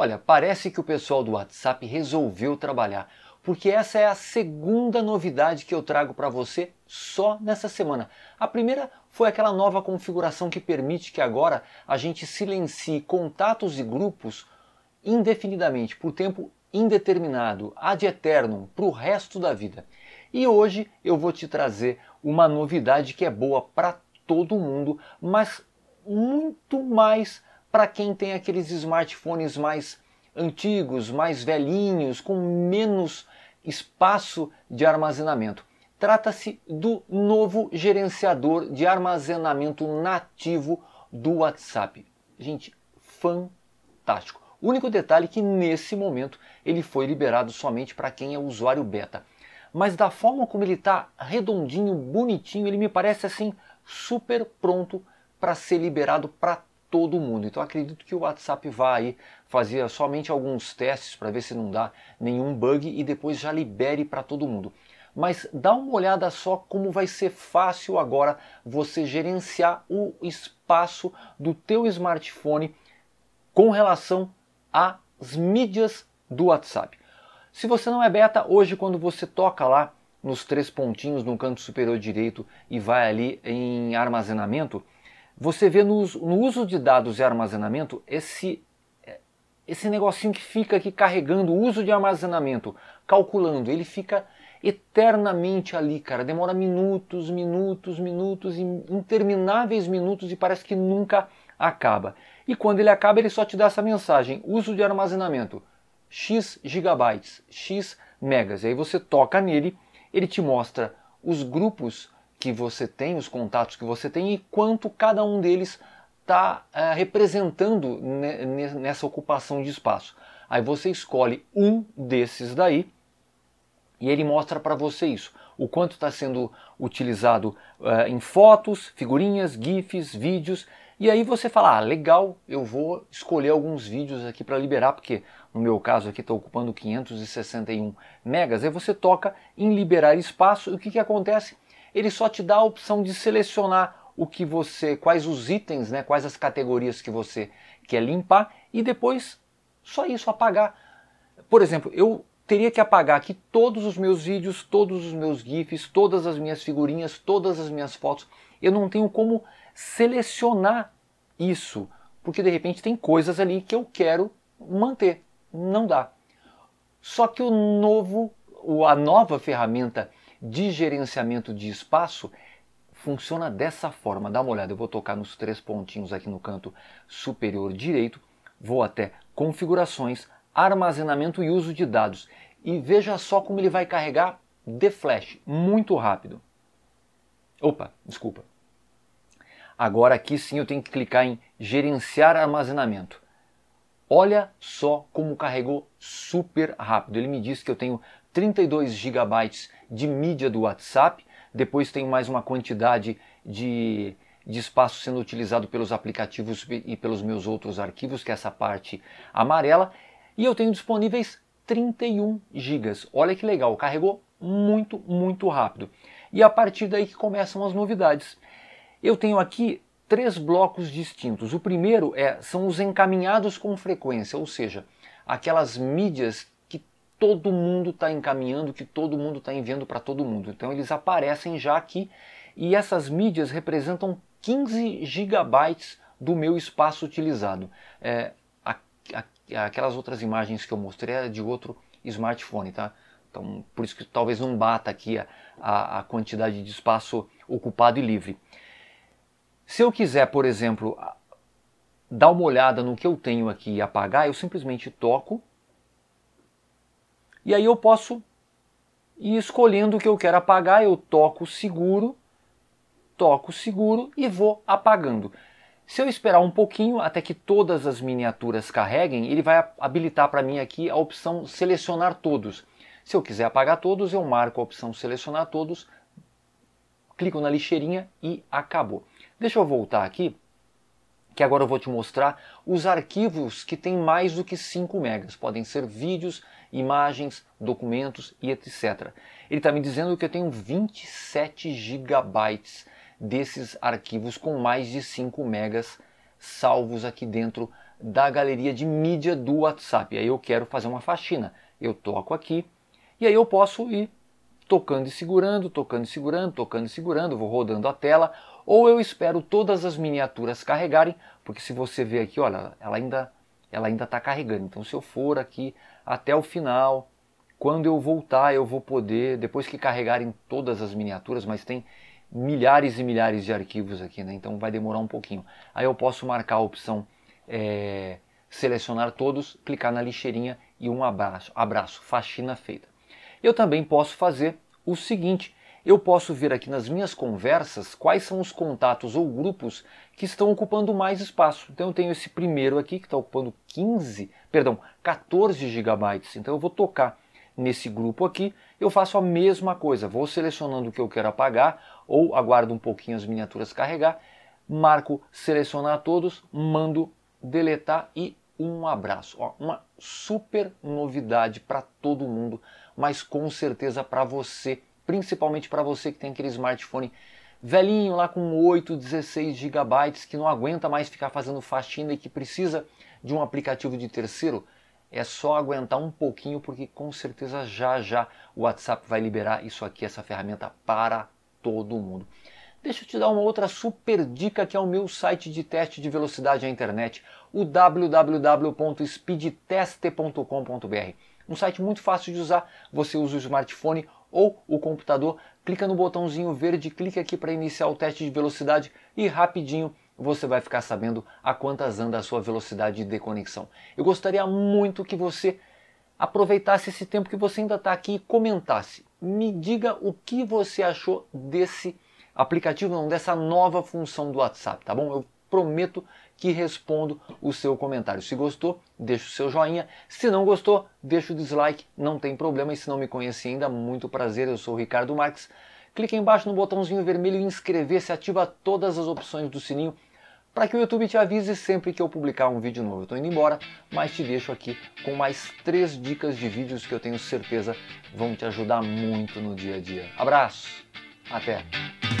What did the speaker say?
Olha, parece que o pessoal do WhatsApp resolveu trabalhar, porque essa é a segunda novidade que eu trago para você só nessa semana. A primeira foi aquela nova configuração que permite que agora a gente silencie contatos e grupos indefinidamente, por tempo indeterminado, ad eternum, para o resto da vida. E hoje eu vou te trazer uma novidade que é boa para todo mundo, mas muito mais para quem tem aqueles smartphones mais antigos, mais velhinhos, com menos espaço de armazenamento. Trata-se do novo gerenciador de armazenamento nativo do WhatsApp. Gente, fantástico. O único detalhe é que nesse momento ele foi liberado somente para quem é usuário beta. Mas da forma como ele está redondinho, bonitinho, ele me parece assim super pronto para ser liberado para todo mundo. Então acredito que o WhatsApp vai fazer somente alguns testes para ver se não dá nenhum bug e depois já libere para todo mundo. Mas dá uma olhada só como vai ser fácil agora você gerenciar o espaço do teu smartphone com relação às mídias do WhatsApp. Se você não é beta, hoje quando você toca lá nos três pontinhos no canto superior direito e vai ali em armazenamento, você vê no, no, uso de dados e armazenamento esse, é, esse negocinho que fica aqui carregando, o uso de armazenamento, calculando, ele fica eternamente ali, cara. Demora minutos, minutos, minutos, intermináveis minutos e parece que nunca acaba. E quando ele acaba, ele só te dá essa mensagem: uso de armazenamento, X gigabytes, X megas. E aí você toca nele, ele te mostra os grupos que você tem, os contatos que você tem e quanto cada um deles está é, representando nessa ocupação de espaço. Aí você escolhe um desses daí e ele mostra para você isso. O quanto está sendo utilizado é, em fotos, figurinhas, GIFs, vídeos. E aí você fala, ah, legal, eu vou escolher alguns vídeos aqui para liberar, porque no meu caso aqui está ocupando 561 megas. Aí você toca em liberar espaço e o que, que acontece? ele só te dá a opção de selecionar o que você, quais os itens, né, quais as categorias que você quer limpar e depois só isso apagar. Por exemplo, eu teria que apagar aqui todos os meus vídeos, todos os meus GIFs, todas as minhas figurinhas, todas as minhas fotos. Eu não tenho como selecionar isso, porque de repente tem coisas ali que eu quero manter. Não dá. Só que o novo, a nova ferramenta de gerenciamento de espaço funciona dessa forma. Dá uma olhada, eu vou tocar nos três pontinhos aqui no canto superior direito, vou até configurações, armazenamento e uso de dados. E veja só como ele vai carregar de flash, muito rápido. Opa, desculpa. Agora aqui sim eu tenho que clicar em gerenciar armazenamento. Olha só como carregou super rápido. Ele me disse que eu tenho 32 GB de mídia do WhatsApp, depois tem mais uma quantidade de, de espaço sendo utilizado pelos aplicativos e pelos meus outros arquivos, que é essa parte amarela, e eu tenho disponíveis 31 GB. Olha que legal, carregou muito, muito rápido. E a partir daí que começam as novidades. Eu tenho aqui três blocos distintos. O primeiro é, são os encaminhados com frequência, ou seja, aquelas mídias todo mundo está encaminhando, que todo mundo está enviando para todo mundo. Então eles aparecem já aqui e essas mídias representam 15 gigabytes do meu espaço utilizado. É, a, a, aquelas outras imagens que eu mostrei era é de outro smartphone, tá? Então, por isso que talvez não bata aqui a, a, a quantidade de espaço ocupado e livre. Se eu quiser, por exemplo, dar uma olhada no que eu tenho aqui e apagar, eu simplesmente toco e aí eu posso ir escolhendo o que eu quero apagar, eu toco seguro, toco seguro e vou apagando. Se eu esperar um pouquinho até que todas as miniaturas carreguem, ele vai habilitar para mim aqui a opção selecionar todos. Se eu quiser apagar todos, eu marco a opção selecionar todos, clico na lixeirinha e acabou. Deixa eu voltar aqui que agora eu vou te mostrar os arquivos que têm mais do que 5 megas. Podem ser vídeos, imagens, documentos e etc. Ele está me dizendo que eu tenho 27 gigabytes desses arquivos com mais de 5 megas salvos aqui dentro da galeria de mídia do WhatsApp. E aí eu quero fazer uma faxina. Eu toco aqui e aí eu posso ir tocando e segurando, tocando e segurando, tocando e segurando, vou rodando a tela, ou eu espero todas as miniaturas carregarem, porque se você ver aqui, olha, ela ainda ela ainda está carregando. Então se eu for aqui até o final, quando eu voltar, eu vou poder, depois que carregarem todas as miniaturas, mas tem milhares e milhares de arquivos aqui, né? Então vai demorar um pouquinho. Aí eu posso marcar a opção é, selecionar todos, clicar na lixeirinha e um abraço, abraço, faxina feita. Eu também posso fazer o seguinte: eu posso ver aqui nas minhas conversas quais são os contatos ou grupos que estão ocupando mais espaço. Então eu tenho esse primeiro aqui que está ocupando 15, perdão, 14 gigabytes. Então eu vou tocar nesse grupo aqui, eu faço a mesma coisa, vou selecionando o que eu quero apagar ou aguardo um pouquinho as miniaturas carregar, marco selecionar todos, mando deletar e um abraço. Ó, uma super novidade para todo mundo, mas com certeza para você, principalmente para você que tem aquele smartphone velhinho lá com 8, 16 gigabytes que não aguenta mais ficar fazendo faxina e que precisa de um aplicativo de terceiro. É só aguentar um pouquinho porque com certeza já já o WhatsApp vai liberar isso aqui, essa ferramenta para todo mundo. Deixa eu te dar uma outra super dica que é o meu site de teste de velocidade à internet, o www.speedtest.com.br. Um site muito fácil de usar, você usa o smartphone ou o computador, clica no botãozinho verde, clica aqui para iniciar o teste de velocidade e rapidinho você vai ficar sabendo a quantas anda a sua velocidade de conexão. Eu gostaria muito que você aproveitasse esse tempo que você ainda está aqui e comentasse. Me diga o que você achou desse aplicativo não, dessa nova função do WhatsApp, tá bom? Eu prometo que respondo o seu comentário. Se gostou, deixa o seu joinha. Se não gostou, deixa o dislike, não tem problema. E se não me conhece ainda, muito prazer, eu sou o Ricardo Marques. Clique embaixo no botãozinho vermelho inscrever-se, ativa todas as opções do sininho para que o YouTube te avise sempre que eu publicar um vídeo novo. Eu estou indo embora, mas te deixo aqui com mais três dicas de vídeos que eu tenho certeza vão te ajudar muito no dia a dia. Abraço, até!